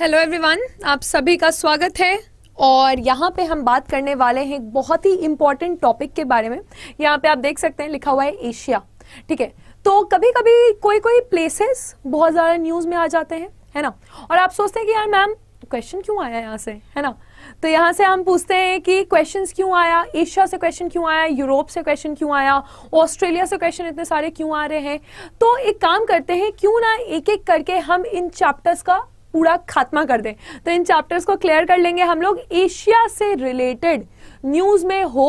Hello everyone आप सभी का स्वागत है और यहाँ पे हम बात करने वाले हैं एक बहुत ही इम्पॉर्टेंट टॉपिक के बारे में यहाँ पे आप देख सकते हैं लिखा हुआ है एशिया ठीक है तो कभी कभी कोई कोई प्लेसेस बहुत ज़्यादा न्यूज़ में आ जाते हैं है ना और आप सोचते हैं कि यार मैम क्वेश्चन क्यों आया यहाँ से है ना तो यहाँ से हम पूछते हैं कि क्वेश्चन क्यों आया एशिया से क्वेश्चन क्यों आया यूरोप से क्वेश्चन क्यों आया ऑस्ट्रेलिया से क्वेश्चन इतने सारे क्यों आ रहे हैं तो एक काम करते हैं क्यों ना एक एक करके हम इन चैप्टर्स का पूरा खात्मा कर दें तो इन चैप्टर्स को क्लियर कर लेंगे हम लोग एशिया से रिलेटेड न्यूज में हो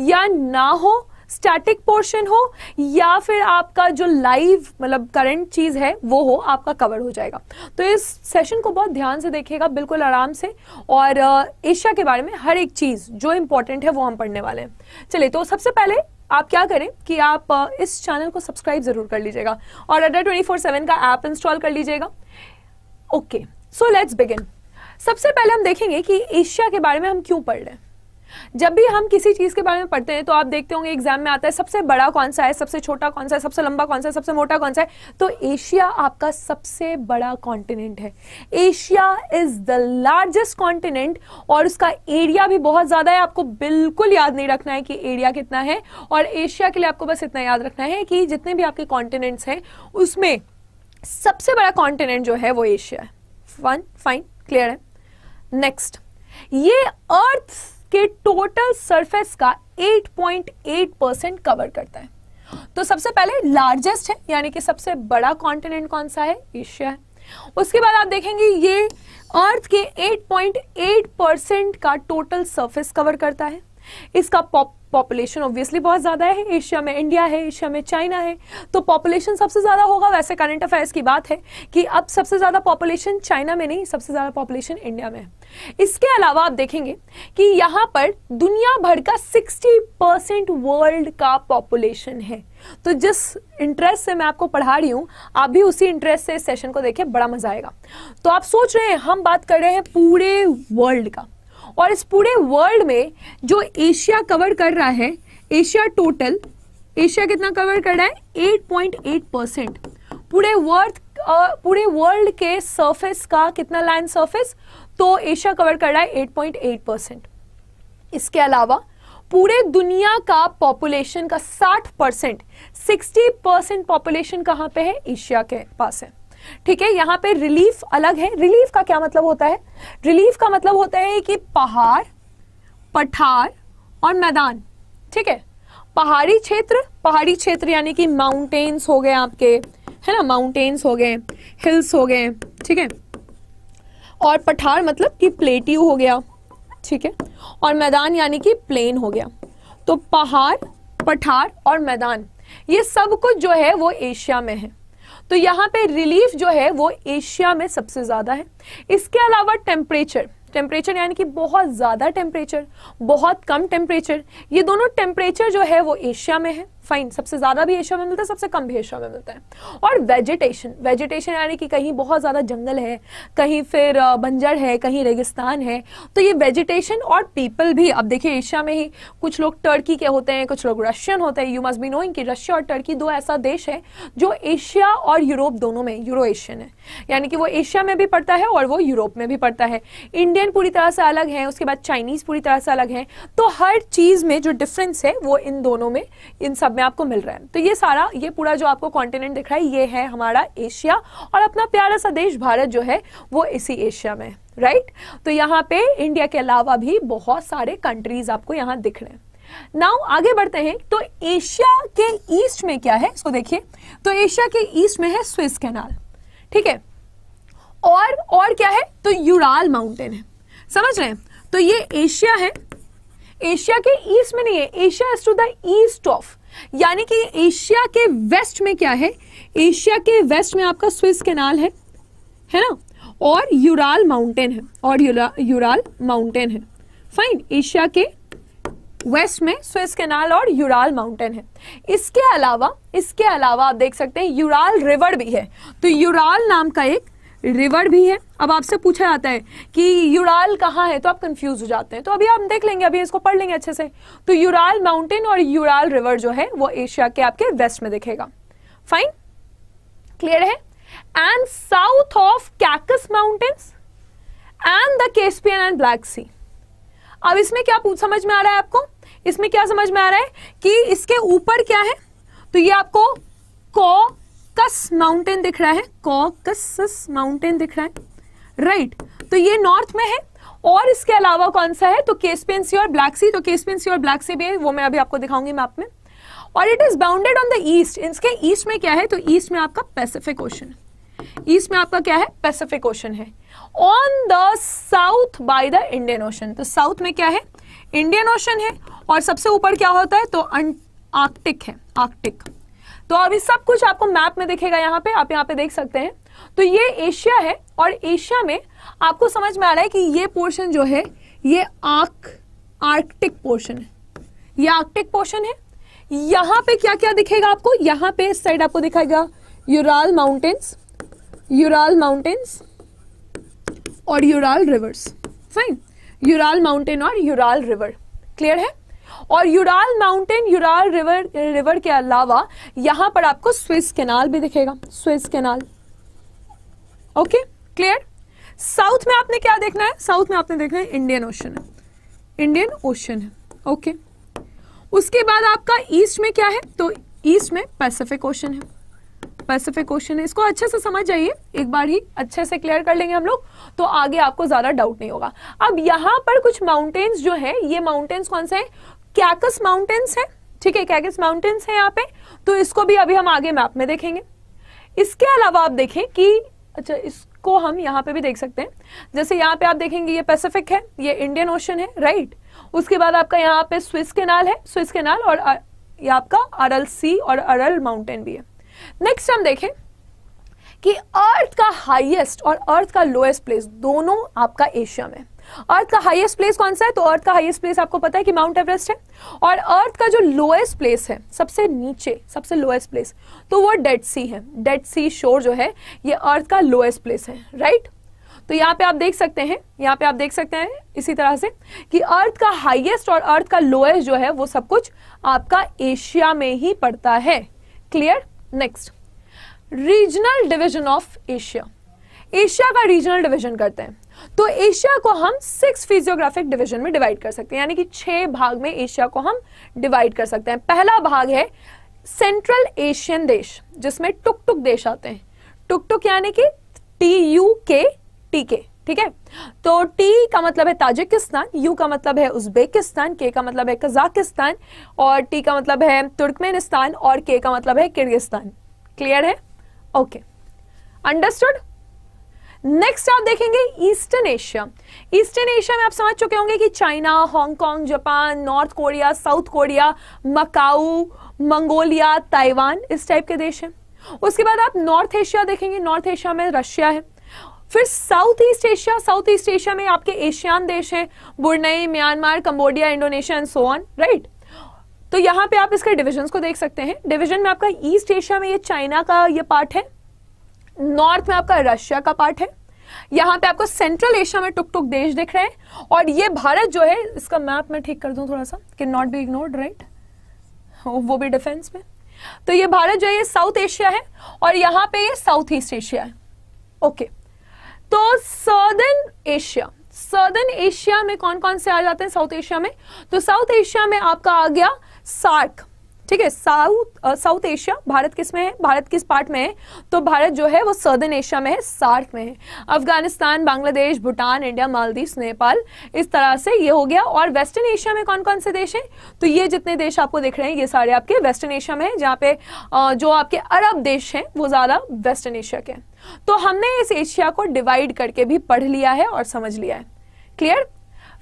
या ना हो स्टैटिक पोर्शन हो या फिर आपका जो लाइव मतलब करंट चीज़ है वो हो आपका कवर हो जाएगा तो इस सेशन को बहुत ध्यान से देखिएगा बिल्कुल आराम से और एशिया uh, के बारे में हर एक चीज़ जो इंपॉर्टेंट है वो हम पढ़ने वाले हैं चलिए तो सबसे पहले आप क्या करें कि आप uh, इस चैनल को सब्सक्राइब ज़रूर कर लीजिएगा और अडर ट्वेंटी फोर सेवन का ऐप इंस्टॉल कर लीजिएगा ओके सो लेट्स बिगिन सबसे पहले हम देखेंगे कि एशिया के बारे में हम क्यों पढ़ रहे हैं जब भी हम किसी चीज़ के बारे में पढ़ते हैं तो आप देखते होंगे एग्जाम में आता है सबसे बड़ा कौन सा है सबसे छोटा कौन सा है सबसे लंबा कौन सा है सबसे मोटा कौन सा है तो एशिया आपका सबसे बड़ा कॉन्टिनेंट है Asia is the largest continent और उसका एरिया भी बहुत ज़्यादा है आपको बिल्कुल याद नहीं रखना है कि एरिया कितना है और एशिया के लिए आपको बस इतना याद रखना है कि जितने भी आपके कॉन्टिनेंट्स हैं उसमें सबसे बड़ा कॉन्टिनेंट जो है वो एशिया है वन फाइन क्लियर है नेक्स्ट ये अर्थ के टोटल सरफेस का 8.8 परसेंट कवर करता है तो सबसे पहले लार्जेस्ट है यानी कि सबसे बड़ा कॉन्टिनेंट कौन सा है एशिया है उसके बाद आप देखेंगे ये अर्थ के 8.8 परसेंट का टोटल सरफेस कवर करता है इसका पॉप पॉपुलेशन ऑब्वियसली बहुत ज़्यादा है एशिया में इंडिया है एशिया में चाइना है तो पॉपुलेशन सबसे ज़्यादा होगा वैसे करंट अफेयर्स की बात है कि अब सबसे ज़्यादा पॉपुलेशन चाइना में नहीं सबसे ज़्यादा पॉपुलेशन इंडिया में है इसके अलावा आप देखेंगे कि यहाँ पर दुनिया भर का 60 परसेंट वर्ल्ड का पॉपुलेशन है तो जिस इंटरेस्ट से मैं आपको पढ़ा रही हूँ आप भी उसी इंटरेस्ट से इस सेशन को देखें बड़ा मजा आएगा तो आप सोच रहे हैं हम बात कर रहे हैं पूरे वर्ल्ड का और इस पूरे वर्ल्ड में जो एशिया कवर कर रहा है एशिया टोटल एशिया कितना कवर कर रहा है 8.8 परसेंट पूरे वर्ल्ड पूरे वर्ल्ड के सरफेस का कितना लैंड सरफेस तो एशिया कवर कर रहा है 8.8 परसेंट इसके अलावा पूरे दुनिया का पॉपुलेशन का 60 परसेंट सिक्सटी परसेंट पॉपुलेशन कहाँ पे है एशिया के पास है ठीक है यहाँ पे रिलीफ अलग है रिलीफ का क्या मतलब होता है रिलीफ का मतलब होता है कि पहाड़ पठार और मैदान ठीक है पहाड़ी क्षेत्र पहाड़ी क्षेत्र यानी कि माउंटेन्स हो गए आपके है ना माउंटेन्स हो गए हिल्स हो गए ठीक है और पठार मतलब कि प्लेट्यू हो गया ठीक है और मैदान यानी कि प्लेन हो गया तो पहाड़ पठार और मैदान ये सब कुछ जो है वो एशिया में है तो यहाँ पे रिलीफ जो है वो एशिया में सबसे ज़्यादा है इसके अलावा टेम्परेचर टेम्परेचर यानी कि बहुत ज़्यादा टेम्परेचर बहुत कम टेम्परेचर ये दोनों टेम्परेचर जो है वो एशिया में है फाइन सबसे ज़्यादा भी एशिया में मिलता है सबसे कम भी एशिया में मिलता है और वेजिटेशन वेजिटेशन यानी कि कहीं बहुत ज़्यादा जंगल है कहीं फिर बंजर है कहीं रेगिस्तान है तो ये वेजिटेशन और पीपल भी अब देखिए एशिया में ही कुछ लोग टर्की के होते हैं कुछ लोग रशियन होते हैं यू मस्ट बी नोइंग कि रशिया और टर्की दो ऐसा देश है जो एशिया और यूरोप दोनों में यूरो एशियन है यानी कि वो एशिया में भी पड़ता है और वो यूरोप में भी पड़ता है इंडियन पूरी तरह से अलग है उसके बाद चाइनीज़ पूरी तरह से अलग है तो हर चीज़ में जो डिफरेंस है वो इन दोनों में इन सब में आपको मिल रहा है तो ये सारा ये पूरा जो आपको कॉन्टिनेंट दिख रहा है ये है हमारा एशिया और अपना प्यारा सा देश भारत जो है वो इसी एशिया में राइट तो यहाँ पे इंडिया के अलावा भी बहुत सारे कंट्रीज आपको यहाँ दिख रहे हैं नाउ आगे बढ़ते हैं तो एशिया के ईस्ट में क्या है इसको देखिए तो एशिया के ईस्ट में है स्विस कैनाल ठीक है और और क्या है तो यूराल माउंटेन है समझ रहे हैं तो ये एशिया है एशिया के ईस्ट में नहीं है Asia is to the east of यानी कि एशिया के वेस्ट में क्या है एशिया के वेस्ट में आपका स्विस कैनाल है है ना और यूराल माउंटेन है और यूरा, यूराल माउंटेन है फाइन एशिया के वेस्ट में स्विस कैनाल और यूराल माउंटेन है इसके अलावा इसके अलावा आप देख सकते हैं यूराल रिवर भी है तो यूराल नाम का एक रिवर भी है अब आपसे पूछा जाता है कि यूराल कहाँ है तो आप कंफ्यूज हो जाते हैं तो अभी आप देख लेंगे अभी इसको पढ़ लेंगे अच्छे से तो यूराल माउंटेन और यूराल रिवर जो है वो एशिया के आपके वेस्ट में दिखेगा फाइन क्लियर है and south of Caucasus mountains and the Caspian and black sea अब इसमें क्या पूछ समझ में आ रहा है आपको इसमें क्या समझ में आ रहा है कि इसके ऊपर क्या है तो ये आपको कॉ कस माउंटेन दिख रहा है कॉकसस माउंटेन दिख रहा है राइट right. तो ये नॉर्थ में है और इसके अलावा कौन सा है तो केसपेन सी और ब्लैक सी तो केसपेन सी और ब्लैक सी भी है वो मैं अभी आपको दिखाऊंगी मैप में और it is bounded on the east इसके ईस्ट में क्या है तो ईस्ट में आपका पैसिफिक ओशन ईस्ट में आपका क्या है पैसिफिक ओशन है on the south by the Indian ocean तो साउथ में क्या है इंडियन ओशन है और सबसे ऊपर क्या होता है तो आर्कटिक है आर्कटिक तो अभी सब कुछ आपको मैप में दिखेगा यहाँ पे आप यहाँ पे देख सकते हैं तो ये एशिया है और एशिया में आपको समझ में आ रहा है कि ये पोर्शन जो है ये आर्क आर्कटिक पोर्शन है ये आर्कटिक पोर्शन है यहाँ पे क्या क्या दिखेगा आपको यहाँ पे इस साइड आपको दिखाएगा यूराल माउंटेन्स यूराल माउंटेन्स और Ural rivers fine Ural mountain और यूराल रिवर क्लियर है और Ural mountain Ural river river के अलावा यहां पर आपको स्विस केनाल भी दिखेगा Swiss canal okay clear south में आपने क्या देखना है साउथ में आपने देखना है इंडियन ओशन है Indian ocean okay okay okay. उसके बाद आपका ईस्ट में क्या है तो ईस्ट में पैसिफिक ओशन है पैसिफिक ओशन है इसको अच्छे से समझ जाइए एक बार ही अच्छे से क्लियर कर लेंगे हम लोग तो आगे आपको ज़्यादा डाउट नहीं होगा अब यहां पर कुछ माउंटेन्स जो है ये माउंटेन्स कौन से हैं कैकस माउंटेन्स है ठीक है कैकस माउंटेन्स है यहाँ पे तो इसको भी अभी हम आगे मैप में देखेंगे इसके अलावा आप देखें कि अच्छा इसको हम यहाँ पे भी देख सकते हैं जैसे यहाँ पे आप देखेंगे ये पैसिफिक है ये इंडियन ओशन है राइट उसके बाद आपका यहाँ पे स्विस केनाल है स्विस केनाल और ये आपका अरल सी और अरल माउंटेन भी है नेक्स्ट हम देखें कि अर्थ का हाइएस्ट और अर्थ का लोएस्ट प्लेस दोनों आपका एशिया में अर्थ का हाइएस्ट प्लेस कौन सा है तो अर्थ का हाइएस्ट प्लेस आपको पता है कि माउंट एवरेस्ट है और अर्थ का जो लोएस्ट प्लेस है सबसे नीचे सबसे लोएस्ट प्लेस तो वो डेड सी है डेड सी शोर जो है ये अर्थ का लोएस्ट प्लेस है राइट तो यहाँ पे आप देख सकते हैं यहाँ पे आप देख सकते हैं इसी तरह से कि अर्थ का हाइएस्ट और अर्थ का लोएस्ट जो है वो सब कुछ आपका एशिया में ही पड़ता है clear next regional division of Asia Asia का रीजनल डिविजन करते हैं तो एशिया को हम सिक्स फिजियोग्राफिक डिवीजन में डिवाइड कर सकते हैं यानी कि छह भाग में एशिया को हम डिवाइड कर सकते हैं पहला भाग है सेंट्रल एशियन देश जिसमें टुक टुक देश आते हैं टुक टुक यानी कि टी यू के टी के ठीक है तो टी का मतलब है ताजिकिस्तान यू का मतलब है उज्बेकिस्तान के का मतलब है कजाकिस्तान और टी का मतलब है तुर्कमेनिस्तान और के का मतलब है किर्गिस्तान क्लियर है ओके अंडरस्टूड नेक्स्ट आप देखेंगे ईस्टर्न एशिया ईस्टर्न एशिया में आप समझ चुके होंगे कि China Hong Kong Japan North Korea South Korea Macau Mongolia Taiwan इस टाइप के देश हैं उसके बाद आप नॉर्थ एशिया देखेंगे नॉर्थ एशिया में रशिया है फिर South East Asia South East Asia में आपके एशियान देश हैं Brunei Myanmar Cambodia Indonesia and so on right तो यहाँ पे आप इसके डिविजन्स को देख सकते हैं डिविजन में आपका ईस्ट एशिया में ये चाइना का ये पार्ट है नॉर्थ में आपका रशिया का पार्ट है यहां पे आपको सेंट्रल एशिया में टुक टुक देश दिख रहे हैं और ये भारत जो है इसका मैप मैं ठीक कर दूं थोड़ा सा can not be ignored right वो भी डिफेंस में तो ये भारत जो है ये साउथ एशिया है और यहां पे ये साउथ ईस्ट एशिया है ओके तो सदर्न एशिया सदर्न एशिया में कौन कौन से आ जाते हैं साउथ एशिया में तो साउथ एशिया में आपका आ गया सार्क ठीक है साउथ साउथ एशिया भारत किस में है भारत किस पार्ट में है तो भारत जो है वो सदर्न एशिया में है सार्क में है अफगानिस्तान बांग्लादेश भूटान इंडिया मालदीव नेपाल इस तरह से ये हो गया और वेस्टर्न एशिया में कौन कौन से देश हैं तो ये जितने देश आपको दिख रहे हैं ये सारे आपके वेस्टर्न एशिया में है जहाँ पे जो आपके अरब देश हैं वो ज़्यादा वेस्टर्न एशिया के तो हमने इस एशिया को डिवाइड करके भी पढ़ लिया है और समझ लिया है क्लियर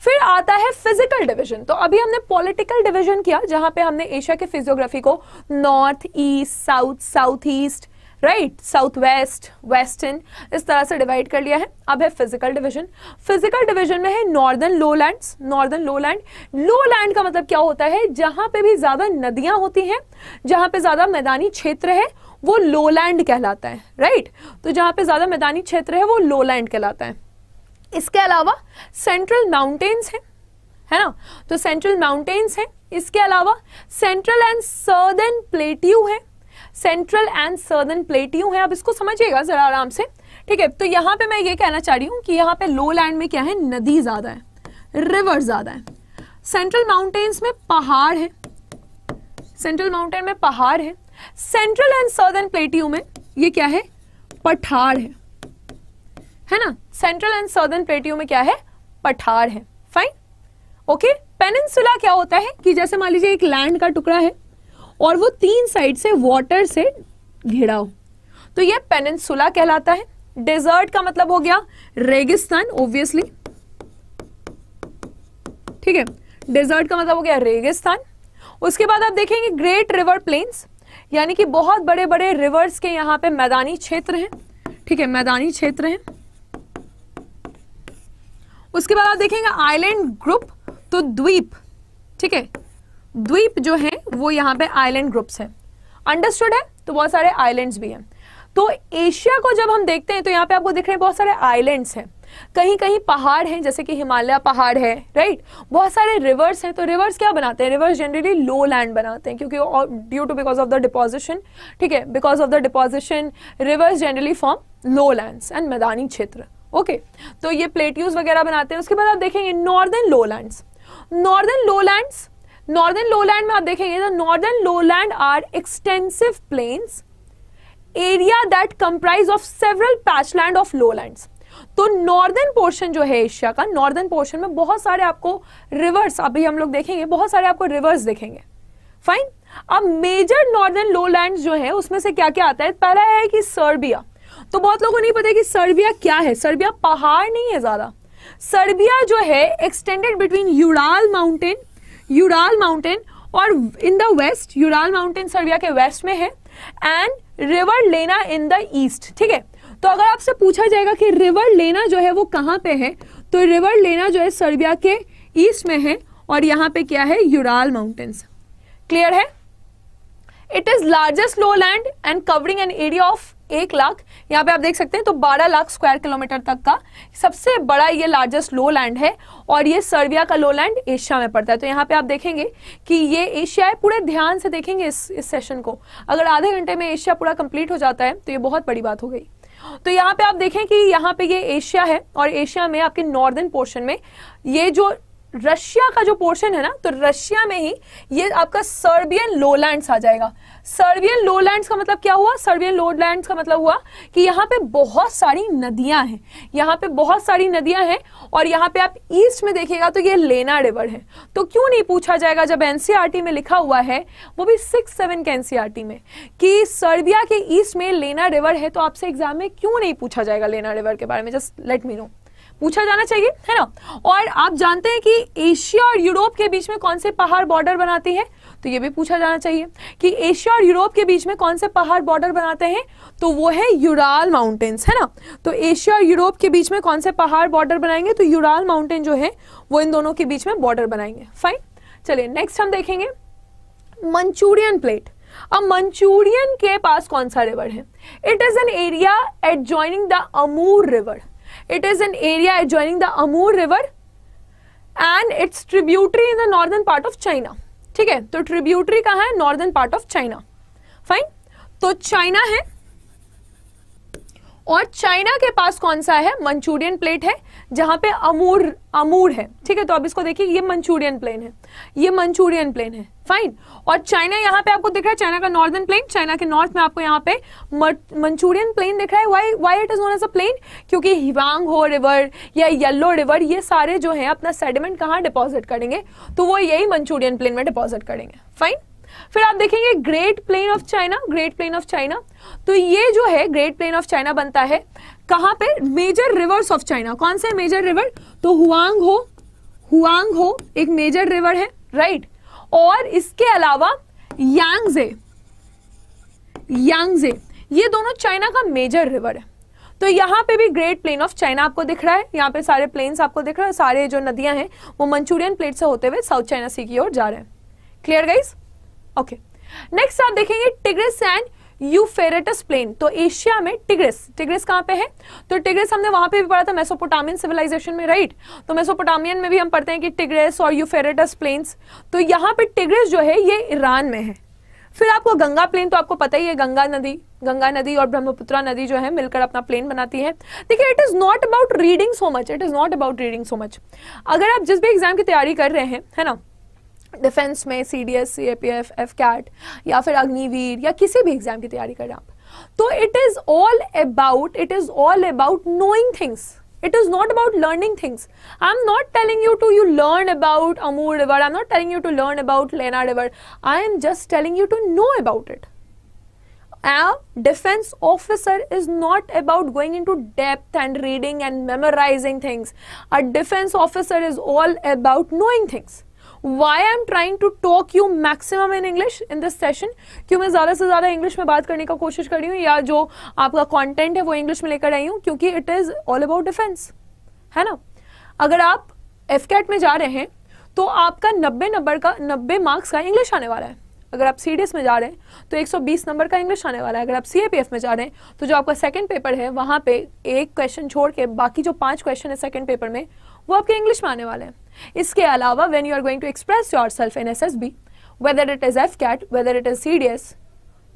फिर आता है फिजिकल डिवीजन तो अभी हमने पॉलिटिकल डिवीजन किया जहां पे हमने एशिया के फिजियोग्राफी को north east south south east right south west western इस तरह से डिवाइड कर लिया है अब है फिजिकल डिवीजन फिजिकल डिवीजन में है northern lowland northern lowland lowland का मतलब क्या होता है जहां पे भी ज्यादा नदियां होती हैं जहां पे ज्यादा मैदानी क्षेत्र है वो लो लैंड कहलाता है राइट right? तो जहां पे ज्यादा मैदानी क्षेत्र है वो लो लैंड कहलाता है इसके अलावा सेंट्रल माउंटेन्स हैं है ना तो सेंट्रल माउंटेन्स हैं इसके अलावा सेंट्रल एंड सर्दर्न प्लेट्यू है सेंट्रल एंड सर्दर्न प्लेट्यू है आप इसको समझिएगा जरा आराम से ठीक है तो यहाँ पे मैं ये कहना चाह रही हूँ कि यहाँ पे लो लैंड में क्या है नदी ज्यादा है रिवर ज्यादा है सेंट्रल माउंटेन्स में पहाड़ है सेंट्रल माउंटेन में पहाड़ है सेंट्रल एंड सर्दर्न प्लेट्यू में ये क्या है पठार है है ना सेंट्रल एंड सदर्न प्लेटियों में क्या है पठार है फाइन ओके पेनसुला क्या होता है कि जैसे मान लीजिए एक लैंड का टुकड़ा है और वो तीन साइड से वॉटर से घिरा हो तो ये पेनसुला कहलाता है डेजर्ट का मतलब हो गया रेगिस्तान ओब्वियसली ठीक है डेजर्ट का मतलब हो गया रेगिस्तान उसके बाद आप देखेंगे ग्रेट रिवर प्लेन्स यानी कि बहुत बड़े बड़े रिवर्स के यहाँ पे मैदानी क्षेत्र हैं ठीक है मैदानी क्षेत्र हैं उसके बाद आप देखेंगे आइलैंड ग्रुप तो द्वीप ठीक है द्वीप जो है वो यहाँ पे आइलैंड ग्रुप्स है अंडरस्टूड है तो बहुत सारे आइलैंड्स भी हैं तो एशिया को जब हम देखते हैं तो यहाँ पे आपको दिख रहे हैं बहुत सारे आइलैंड्स हैं कहीं कहीं पहाड़ हैं जैसे कि हिमालय पहाड़ है राइट बहुत सारे रिवर्स हैं तो रिवर्स क्या बनाते हैं रिवर्स जनरली लो लैंड बनाते हैं क्योंकि due to because of the deposition ठीक है because of the deposition rivers generally form lowland and मैदानी क्षेत्र ओके तो ये प्लेट्यूज वगैरह बनाते हैं उसके बाद आप देखेंगे northern lands northern lowlands northern lowland में आप देखेंगे तो northern lowland are extensive plains area that comprise of several patchland of lowlands तो नॉर्दर्न पोर्शन जो है एशिया का नॉर्दर्न पोर्शन में बहुत सारे आपको रिवर्स अभी हम लोग देखेंगे बहुत सारे आपको रिवर्स देखेंगे फाइन अब मेजर नॉर्दर्न लोलैंड जो है उसमें से क्या क्या आता है पहला है कि सर्बिया तो बहुत लोगों को नहीं पता कि सर्बिया क्या है सर्बिया पहाड़ नहीं है ज़्यादा सर्बिया जो है extended between Ural mountain Ural mountain और in the west Ural mountain सर्बिया के वेस्ट में है एंड रिवर लेना इन द ईस्ट ठीक है तो अगर आपसे पूछा जाएगा कि रिवर लेना जो है वो कहाँ पे है तो रिवर लेना जो है सर्बिया के ईस्ट में है और यहाँ पे क्या है यूराल माउंटेन्स क्लियर है it is largest lowland and covering an area of एक लाख यहाँ पे आप देख सकते हैं तो 12 लाख स्क्वायर किलोमीटर तक का सबसे बड़ा ये लार्जेस्ट लो लैंड है और ये सर्बिया का लो लैंड एशिया में पड़ता है तो यहाँ पे आप देखेंगे कि ये एशिया है पूरे ध्यान से देखेंगे इस इस सेशन को अगर आधे घंटे में एशिया पूरा कंप्लीट हो जाता है तो ये बहुत बड़ी बात हो गई तो यहाँ पे आप देखें कि यहाँ पे ये एशिया है और एशिया में आपके नॉर्दर्न पोर्शन में ये जो रशिया का जो पोर्शन है ना तो रशिया में ही ये आपका सर्बियन लोलैंड्स आ जाएगा सर्बियन लोलैंड्स का मतलब क्या हुआ सर्बियन लोलैंड्स का मतलब हुआ कि यहाँ पे बहुत सारी नदियां हैं यहाँ पे बहुत सारी नदियां हैं और यहाँ पे आप ईस्ट में देखिएगा तो ये लेना रिवर है तो क्यों नहीं पूछा जाएगा जब एनसीआरटी e में लिखा हुआ है वो भी सिक्स सेवन के एनसीआरटी e में कि सर्बिया के ईस्ट में लेना रिवर है तो आपसे एग्जाम में क्यों नहीं पूछा जाएगा लेना रिवर के बारे में जस्ट लेट मी नो पूछा जाना चाहिए है ना और आप जानते हैं कि एशिया और यूरोप के बीच में कौन से पहाड़ बॉर्डर बनाते हैं तो ये भी पूछा जाना चाहिए कि एशिया और यूरोप के बीच में कौन से पहाड़ बॉर्डर बनाते हैं तो वो है यूराल माउंटेन्स है ना तो एशिया और यूरोप के बीच में कौन से पहाड़ बॉर्डर बनाएंगे तो यूराल माउंटेन जो है वो इन दोनों के बीच में बॉर्डर बनाएंगे फाइन चलिए नेक्स्ट हम देखेंगे मंचूरियन प्लेट अब मंचूरियन के पास कौन सा रिवर है it is an area at joining the Amur river It is an area adjoining the Amur River and its tributary in the northern part of China. ठीक है तो ट्रिब्यूटरी कहाँ है northern part of China fine तो China है और China के पास कौन सा है मंचूरियन प्लेट है जहां पे अमूर अमूर है ठीक है तो अब इसको देखिए ये मंचूरियन प्लेन है ये मंचूरियन प्लेन है फाइन और चाइना यहाँ पे आपको दिख रहा है चाइना का नॉर्दर्न प्लेन चाइना के नॉर्थ में आपको यहाँ पे मंचूरियन प्लेन दिख रहा है why why it is known as a plain क्योंकि हिवांग हो रिवर या येल्लो रिवर ये सारे जो है अपना सेडिमेंट कहाँ डिपॉजिट करेंगे तो वो यही मंचूरियन प्लेन में डिपॉजिट करेंगे फाइन फिर आप देखेंगे great plain of China great plain of China तो ये जो है ग्रेट प्लेन ऑफ चाइना बनता है कहां पे मेजर रिवर्स ऑफ चाइना कौन से मेजर रिवर तो हुआंग हो हुआंग हो एक मेजर रिवर है राइट और इसके अलावा यांगजे यांगजे ये दोनों चाइना का मेजर रिवर है तो यहाँ पे भी ग्रेट प्लेन ऑफ चाइना आपको दिख रहा है यहाँ पे सारे प्लेन्स आपको दिख रहा है सारे जो नदियां हैं वो मंचूरियन प्लेट से होते हुए साउथ चाइना सी की ओर जा रहे हैं क्लियर गाइज़ ओके नेक्स्ट आप देखेंगे टिग्रिस एंड यूफेरेटस प्लेन तो एशिया में टिग्रिस टिग्रिस कहाँ पे है तो टिग्रिस हमने वहां पे भी पढ़ा था मेसोपोटामियन सिविलाइजेशन में राइट तो मेसोपोटामियन में भी हम पढ़ते हैं कि टिग्रिस और यूफेरेटस प्लेन्स तो यहाँ पे टिग्रिस जो है ये ईरान में है फिर आपको गंगा प्लेन तो आपको पता ही है गंगा नदी गंगा नदी और ब्रह्मपुत्रा नदी जो है मिलकर अपना प्लेन बनाती है देखिए it is not about reading so much it is not about reading so much अगर आप जिस भी एग्जाम की तैयारी कर रहे हैं है ना डिफेंस में C D S C A P F AFCAT या फिर अग्निवीर या किसी भी एग्जाम की तैयारी कर रहे हैं आप तो it is all about it is all about knowing things it is not about learning things I am not telling you to you learn about Amur river I am not telling you to learn about Lena river I am just telling you to know about it A defense officer is not about going into depth and reading and memorizing things. A defense officer is all about knowing things. Why I am trying to talk you maximum in English in this session क्यों मैं ज़्यादा से ज़्यादा English में बात करने का कोशिश कर रही हूँ या जो आपका कॉन्टेंट है वो इंग्लिश में लेकर आई हूँ क्योंकि it is all about defence है ना अगर आप एफ कैट में जा रहे हैं तो आपका नब्बे नंबर का नब्बे मार्क्स का इंग्लिश आने वाला है अगर आप सी में जा रहे हैं तो 120 नंबर का इंग्लिश आने वाला है अगर आप सी में जा रहे हैं तो जो आपका सेकंड पेपर है वहाँ पे एक क्वेश्चन छोड़ के बाकी जो पांच क्वेश्चन है सेकंड पेपर में वो आपके इंग्लिश में आने वाले हैं इसके अलावा when you are going to express yourself in S S B whether it is AFCAT whether it is C D S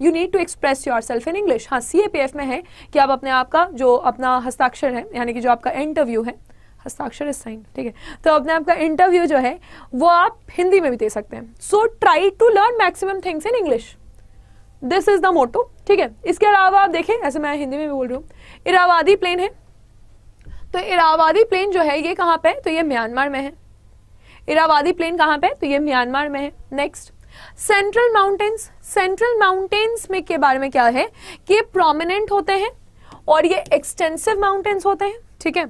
you need to express yourself in English हाँ C A P F में है कि आप अपने आप का जो अपना हस्ताक्षर है यानी कि जो आपका इंटरव्यू है हस्ताक्षर इज साइन ठीक है तो अपने आपका इंटरव्यू जो है वो आप हिंदी में भी दे सकते हैं so try to learn maximum things in English this is the motto ठीक है इसके अलावा आप देखें ऐसे मैं हिंदी में भी बोल रही हूँ इरावादी प्लेन है तो इरावादी प्लेन जो है ये कहाँ पे तो ये म्यांमार में है इरावादी प्लेन कहाँ पे तो ये म्यांमार में है next central mountains central mountains में के बारे में क्या है कि ये प्रोमिनेंट होते हैं और ये एक्सटेंसिव माउंटेन्स होते हैं ठीक है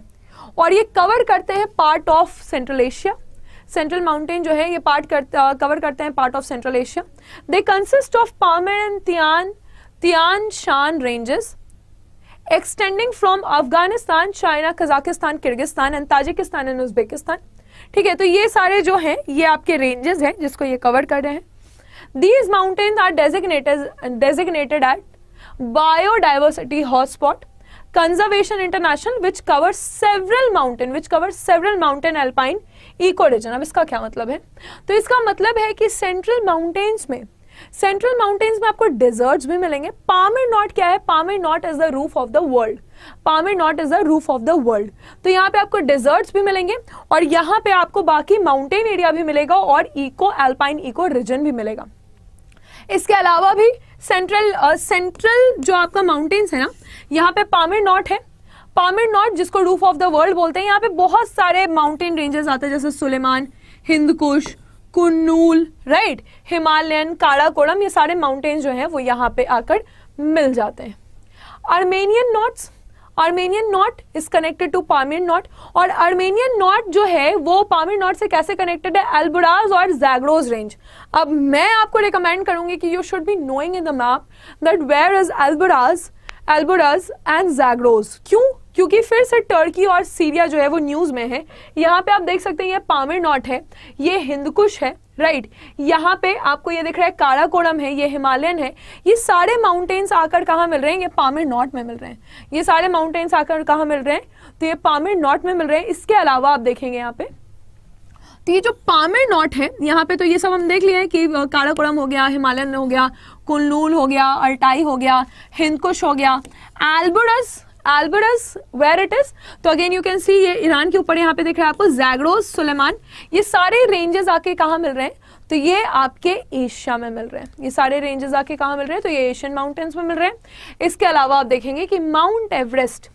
और ये कवर करते हैं part of central Asia central mountain जो है ये पार्ट करता कवर करते हैं part of central Asia they consist of Pamir and Tian Tian Shan ranges extending from Afghanistan China Kazakhstan Kyrgyzstan and Tajikistan and Uzbekistan ठीक है तो ये सारे जो हैं ये आपके रेंजेस हैं जिसको ये कवर कर रहे हैं these mountains are designated designated at biodiversity hotspot conservation international which cover several mountain which cover several mountain alpine eco region अब इसका क्या मतलब है तो इसका मतलब है कि सेंट्रल माउंटेन्स में सेंट्रल माउंटेन्स में आपको डेजर्ट्स भी मिलेंगे पामिर नॉट क्या है Pamir knot is the roof of the world Pamir knot is the roof of the world तो यहाँ पे आपको डेजर्ट्स भी मिलेंगे और यहाँ पे आपको बाकी माउंटेन एरिया भी मिलेगा और इको एल्पाइन इको रीजन भी मिलेगा इसके अलावा भी सेंट्रल सेंट्रल uh, जो आपका माउंटेन्स है ना यहाँ पे पामिर नॉट है पामिर नॉट जिसको रूफ ऑफ द वर्ल्ड बोलते हैं यहाँ पे बहुत सारे माउंटेन रेंजेस आते हैं जैसे सुलेमान हिंदकुश कुन्नूल राइट हिमालयन काड़ाकोड़म ये सारे माउंटेन जो हैं वो यहाँ पे आकर मिल जाते हैं Armenian knots Armenian knot is connected to Pamir knot और आर्मेनियन नॉट जो है वो पामिर नॉट से कैसे कनेक्टेड है एल्बराज और जैगरोज रेंज अब मैं आपको रिकमेंड करूंगी कि you should be knowing in the map that where is Elburz Elburz and Zagros क्यों क्योंकि फिर से टर्की और सीरिया जो है वो न्यूज़ में है यहाँ पे आप देख सकते हैं ये पामिर नॉट है ये हिंदकुश है राइट right. यहाँ पे आपको ये दिख रहा है काराकोरम है ये हिमालयन है ये सारे माउंटेन्स आकर कहाँ मिल रहे हैं ये पामिर नॉट में मिल रहे हैं ये सारे माउंटेन्स आकर कहाँ मिल रहे हैं तो ये पामिर नॉट में मिल रहे हैं इसके अलावा आप देखेंगे यहाँ पे तो ये जो पामेर नॉट है यहाँ पे तो ये सब हम देख लिए हैं कि काराकोरम हो गया हिमालयन हो गया कुल्लूल हो गया अल्टाई हो गया हिंदकुश हो गया Elbrus Elbrus where it is तो अगेन यू कैन सी ये ईरान के ऊपर यहाँ पे देख रहे हैं आपको जैगरोस सुलेमान ये सारे रेंजेस आके कहाँ मिल रहे हैं तो ये आपके एशिया में मिल रहे हैं ये सारे रेंजेस आके कहाँ मिल रहे हैं तो ये एशियन माउंटेन्स में मिल रहे हैं इसके अलावा आप देखेंगे कि माउंट एवरेस्ट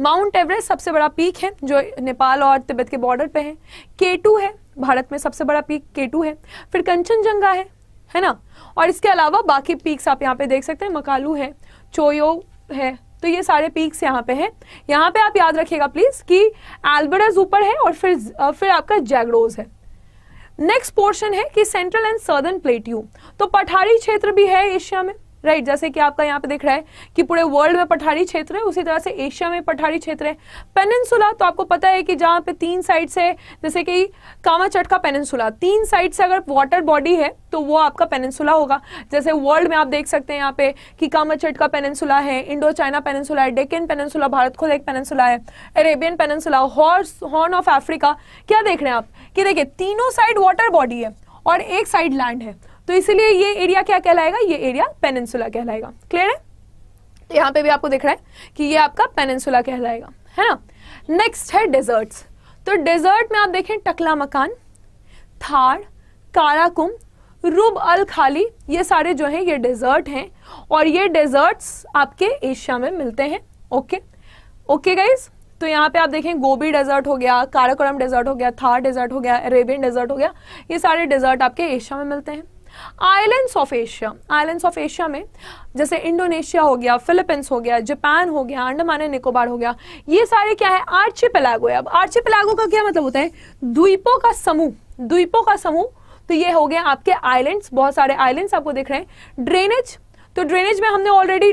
माउंट एवरेस्ट सबसे बड़ा पीक है जो नेपाल और तिब्बत के बॉर्डर पे है केटू है भारत में सबसे बड़ा पीक केटू है फिर कंचनजंगा है है ना और इसके अलावा बाकी पीक्स आप यहाँ पे देख सकते हैं मकालू है चोयो है तो ये सारे पीक्स यहाँ पे हैं यहाँ पे आप याद रखिएगा प्लीज कि एल्बरस ऊपर है और फिर फिर आपका जैगडोज है नेक्स्ट पोर्शन है कि सेंट्रल एंड सदर्न प्लेट्यू तो पठारी क्षेत्र भी है एशिया में राइट जैसे कि आपका यहाँ पे दिख रहा है कि पूरे वर्ल्ड में पठारी क्षेत्र है उसी तरह से एशिया में पठारी क्षेत्र है पेनेंसुला तो आपको पता है कि जहाँ पे तीन साइड से जैसे कि कामाचट का पेनेंसुला तीन साइड से अगर वाटर बॉडी है तो वो आपका पेनेंसुला होगा जैसे वर्ल्ड में आप देख सकते हैं यहाँ पे कि कामाचट का पेनेंसुला है इंडो चाइना पेनेंसुला है डेकिन पेनेंसुला भारत खुद एक पेनेंसुला है Arabian peninsula horse horn of Africa क्या देख रहे हैं आप कि देखिए तीनों साइड वाटर बॉडी है और एक साइड लैंड है तो इसीलिए ये एरिया क्या कहलाएगा ये एरिया पेनेंसुला कहलाएगा क्लियर है तो यहाँ पे भी आपको दिख रहा है कि ये आपका पेनेंसुला कहलाएगा है ना नेक्स्ट है डेजर्ट्स तो डेजर्ट में आप देखें टकला मकान थाड़ काराकुम रूब अल खाली ये सारे जो हैं ये डेजर्ट हैं और ये डेजर्ट्स आपके एशिया में मिलते हैं ओके ओके गाइज तो यहाँ पे आप देखें गोभी डेजर्ट हो गया काराकोरम डेजर्ट हो गया थार डेजर्ट हो गया अरेबियन डेजर्ट हो गया ये सारे डेजर्ट आपके एशिया में मिलते हैं islands of Asia islands of Asia में जैसे इंडोनेशिया हो गया फिलीपींस हो गया जापान हो गया अंडमान एंड निकोबार हो गया ये सारे क्या है आर्ची पेलागो है अब आर्ची पेलागो का क्या मतलब होता है द्वीपों का समूह द्वीपों का समूह तो ये हो गया आपके आइलैंड्स बहुत सारे आइलैंड्स आपको देख रहे हैं ड्रेनेज तो ड्रेनेज में हमने ऑलरेडी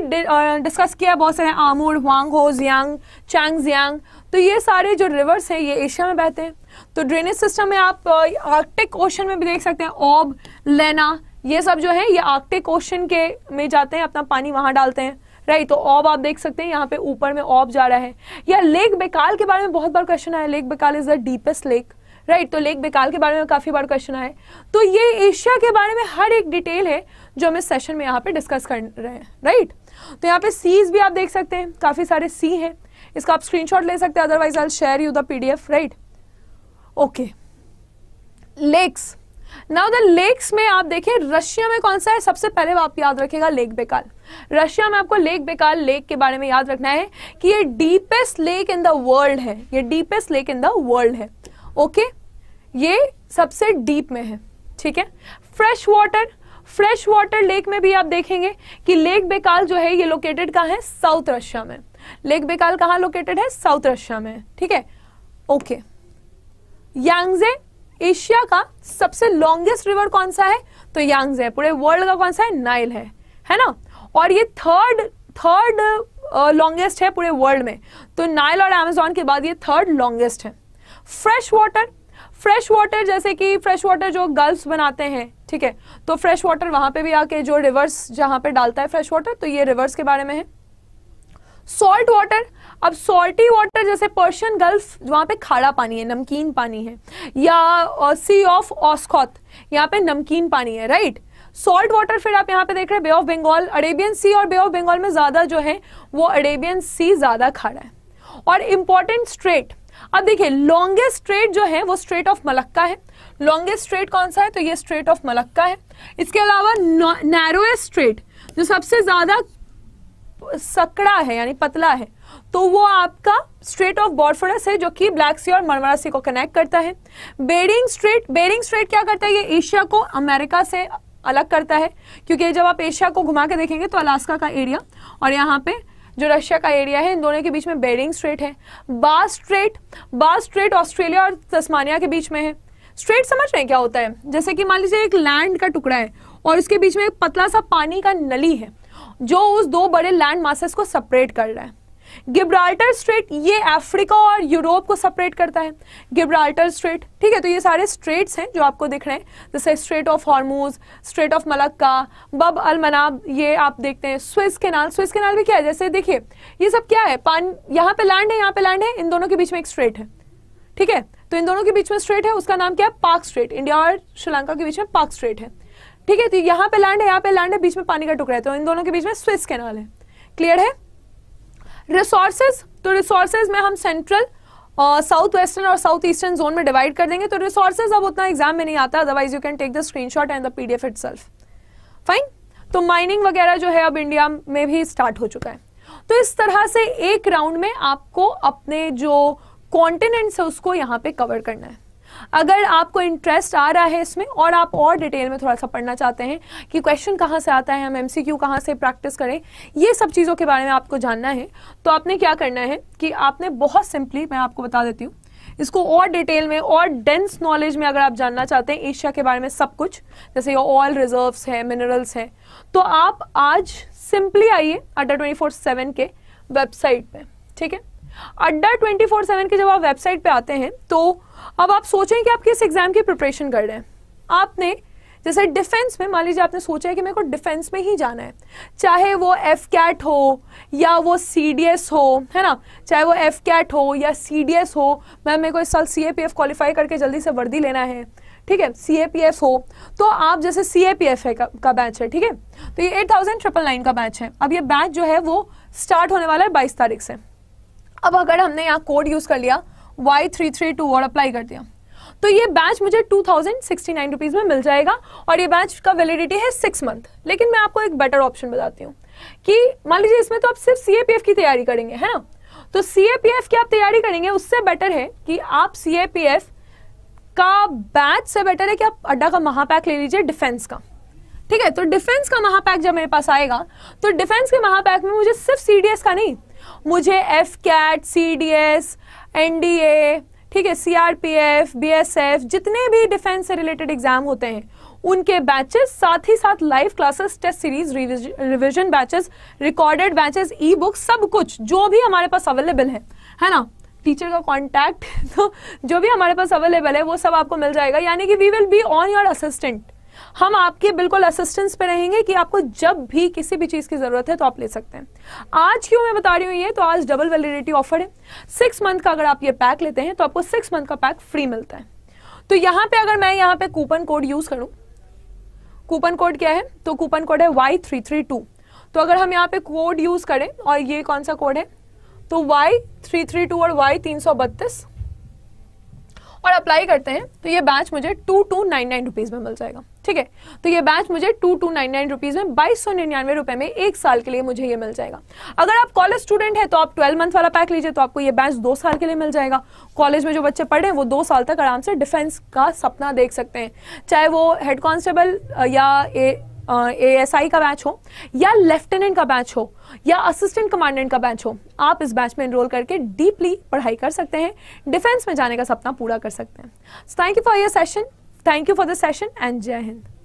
डिस्कस किया बहुत सारे आमूर वांग हो जियांग चांग जियांग तो ये सारे जो रिवर्स हैं ये एशिया में बहते हैं तो ड्रेनेज सिस्टम में आप आर्कटिक ओशन में भी देख सकते हैं ओब लेना ये सब जो है ये आर्कटिक ओशन के में जाते हैं अपना पानी वहाँ डालते हैं राइट तो ऑब आप देख सकते हैं यहाँ पे ऊपर में ऑब जा रहा है या लेक बेकाल के बारे में बहुत बार क्वेश्चन आया lake Baikal is the deepest lake right तो लेक बेकाल के बारे में काफ़ी बार क्वेश्चन आए तो ये एशिया के बारे में हर एक डिटेल है जो हम इस सेशन में यहाँ पे डिस्कस कर रहे हैं राइट तो यहाँ पे सीज भी आप देख सकते हैं काफ़ी सारे सी हैं इसका आप स्क्रीनशॉट ले सकते हैं otherwise I share you the PDF right okay lakes now the lakes में आप देखें रशिया में कौन सा है सबसे पहले आप याद रखेगा लेक बेकाल रशिया में आपको लेक बेकाल लेक के बारे में याद रखना है कि ये deepest lake in the world है ये deepest lake in the world है ओके okay? ये सबसे डीप में है ठीक है fresh water fresh water lake में भी आप देखेंगे कि लेक बेकाल जो है ये लोकेटेड कहाँ है साउथ रशिया में लेक बेकाल कहाँ लोकेटेड है साउथ रशिया में ठीक है ओके यांगजे एशिया का सबसे लॉन्गेस्ट रिवर कौन सा है तो यांगजे पूरे वर्ल्ड का कौन सा है नाइल है है ना और ये थर्ड थर्ड लॉन्गेस्ट है पूरे वर्ल्ड में तो नाइल और अमेजोन के बाद ये थर्ड लॉन्गेस्ट है फ्रेश वाटर फ्रेश वाटर जैसे कि फ्रेश वाटर जो गल्फ्स बनाते हैं ठीक है तो फ्रेश वाटर वहां पे भी आके जो रिवर्स जहां पे डालता है फ्रेश वाटर तो ये रिवर्स के बारे में है सॉल्ट वाटर अब सॉल्टी वाटर जैसे पर्शियन गल्फ वहाँ पे खारा पानी है नमकीन पानी है या सी ऑफ ऑस्कॉत यहाँ पे नमकीन पानी है राइट सॉल्ट वाटर फिर आप यहाँ पे देख रहे हैं bay of Bengal Arabian sea और बे ऑफ बंगाल में ज़्यादा जो है वो अरेबियन सी ज़्यादा खारा है और इम्पॉर्टेंट स्ट्रेट अब देखिए लॉन्गेस्ट स्ट्रेट जो है वो स्ट्रेट ऑफ मलक्का है लॉन्गेस्ट स्ट्रेट कौन सा है तो ये स्ट्रेट ऑफ मलक्का है इसके अलावा नैरोएस्ट स्ट्रेट जो सबसे ज़्यादा सकड़ा है यानी पतला है तो वो आपका स्ट्रेट ऑफ बॉर्फोरस है जो कि ब्लैक सी और मरमरा सी को कनेक्ट करता है बेरिंग स्ट्रेट बेरिंग स्ट्रेट क्या करता है ये एशिया को अमेरिका से अलग करता है क्योंकि जब आप एशिया को घुमा के देखेंगे तो अलास्का का एरिया और यहाँ पे जो रशिया का एरिया है इन दोनों के बीच में बेरिंग स्ट्रेट है बास स्ट्रेट बास स्ट्रेट ऑस्ट्रेलिया और तस्मानिया के बीच में है स्ट्रेट समझ रहे हैं क्या होता है जैसे कि मान लीजिए एक लैंड का टुकड़ा है और उसके बीच में एक पतला सा पानी का नली है जो उस दो बड़े लैंड मासेस को सेपरेट कर रहा है गिब्राल्टर स्ट्रेट ये अफ्रीका और यूरोप को सेपरेट करता है गिब्राल्टर स्ट्रेट ठीक है तो ये सारे स्ट्रेट्स हैं जो आपको दिख रहे हैं जैसे strait of Hormuz strait of Malacca Bab al मनाब ये आप देखते हैं स्विस केनाल स्विस केनाल भी क्या है जैसे देखिए ये सब क्या है पान यहाँ पे लैंड है यहाँ पे लैंड है इन दोनों के बीच में एक स्ट्रेट है ठीक है तो इन दोनों के बीच में स्ट्रेट है उसका नाम क्या है पाक स्ट्रेट इंडिया और श्रीलंका के बीच में पाक स्ट्रेट है ठीक है तो यहाँ पे लैंड है यहाँ पे लैंड है बीच में पानी का टुकड़ा है तो इन दोनों के बीच में स्विस कैनाल है क्लियर है रिसोर्सेज तो रिसोर्सेज में हम सेंट्रल साउथ वेस्टर्न और साउथ ईस्टर्न जोन में डिवाइड कर देंगे तो रिसोर्सेज अब उतना एग्जाम में नहीं आता otherwise you can take the screen shot and the PDF itself fine तो माइनिंग वगैरह जो है अब इंडिया में भी स्टार्ट हो चुका है तो इस तरह से एक राउंड में आपको अपने जो कॉन्टिनेंट्स है उसको यहाँ पे कवर करना है अगर आपको इंटरेस्ट आ रहा है इसमें और आप और डिटेल में थोड़ा सा पढ़ना चाहते हैं कि क्वेश्चन कहाँ से आता है हम एम सी क्यू कहाँ से प्रैक्टिस करें ये सब चीज़ों के बारे में आपको जानना है तो आपने क्या करना है कि आपने बहुत सिंपली मैं आपको बता देती हूँ इसको और डिटेल में और डेंस नॉलेज में अगर आप जानना चाहते हैं एशिया के बारे में सब कुछ जैसे ऑयल रिजर्व्स है मिनरल्स हैं तो आप आज सिंपली आइए अड्डा ट्वेंटी फोर सेवन के वेबसाइट पे ठीक है अड्डा ट्वेंटी फोर सेवन के जब आप वेबसाइट पे आते हैं तो अब आप सोचें कि आप किस एग्ज़ाम की प्रिपरेशन कर रहे हैं आपने जैसे डिफेंस में मान लीजिए आपने सोचा है कि मेरे को डिफेंस में ही जाना है चाहे वो एफ कैट हो या वो सी डी एस हो है ना चाहे वो एफ कैट हो या सी डी एस हो मैम मेरे को इस साल C A P F qualify करके जल्दी से वर्दी लेना है ठीक है सी ए पी एफ हो तो आप जैसे सी ए पी एफ है का, का बैच है ठीक है तो ये एट थाउजेंड ट्रिपल नाइन का बैच है अब ये बैच जो है वो स्टार्ट होने वाला है बाईस तारीख से अब अगर हमने यहाँ कोड यूज कर लिया वाई थ्री थ्री टू और अप्लाई कर दिया तो ये बैच मुझे two thousand sixty nine rupees में मिल जाएगा और ये बैच का वैलिडिटी है सिक्स मंथ लेकिन मैं आपको एक बेटर ऑप्शन बताती हूँ कि मान लीजिए इसमें तो आप सिर्फ सी की तैयारी करेंगे है ना तो सी की आप तैयारी करेंगे उससे बेटर है कि आप सी का बैच से बेटर है कि आप अड्डा का महापैक ले लीजिए डिफेंस का ठीक है तो डिफेंस का महापैक जब मेरे पास आएगा तो डिफेंस के महापैक में मुझे सिर्फ सी का नहीं मुझे F CAT C D S N D A ठीक है C R P F B S F जितने भी डिफेंस से रिलेटेड एग्जाम होते हैं उनके बैचेस साथ ही साथ live classes test series revision batches recorded batches e book सब कुछ जो भी हमारे पास अवेलेबल है है ना टीचर का कॉन्टैक्ट तो जो भी हमारे पास अवेलेबल है वो सब आपको मिल जाएगा यानी कि we will be on your assistant हम आपके बिल्कुल असिस्टेंस पे रहेंगे कि आपको जब भी किसी भी चीज़ की ज़रूरत है तो आप ले सकते हैं आज क्यों मैं बता रही हूँ ये तो आज डबल वैलिडिटी ऑफर है सिक्स मंथ का अगर आप ये पैक लेते हैं तो आपको सिक्स मंथ का पैक फ्री मिलता है तो यहाँ पे अगर मैं यहाँ पे कूपन कोड यूज़ करूँ कूपन कोड क्या है तो कूपन कोड है वाई थ्री थ्री टू तो अगर हम यहाँ पे कोड यूज़ करें और ये कौन सा कोड है तो वाई थ्री थ्री टू और वाई तीन सौ बत्तीस और अप्लाई करते हैं तो ये बैच मुझे two two nine nine rupees में मिल जाएगा ठीक है तो ये बैच मुझे two two nine nine rupees में बाईस सौ निन्यानवे रुपए में एक साल के लिए मुझे ये मिल जाएगा अगर आप कॉलेज स्टूडेंट है तो आप ट्वेल्व मंथ वाला पैक लीजिए तो आपको ये बैच दो साल के लिए मिल जाएगा कॉलेज में जो बच्चे पढ़े वो दो साल तक आराम से डिफेंस का सपना देख सकते हैं चाहे वो हेड कॉन्स्टेबल या ए ए एस आई का बैच हो या लेफ्टिनेंट का बैच हो या असिस्टेंट कमांडेंट का बैच हो आप इस बैच में इनरोल करके डीपली पढ़ाई कर सकते हैं डिफेंस में जाने का सपना पूरा कर सकते हैं thank you for your session Thank you for the session and Jai Hind.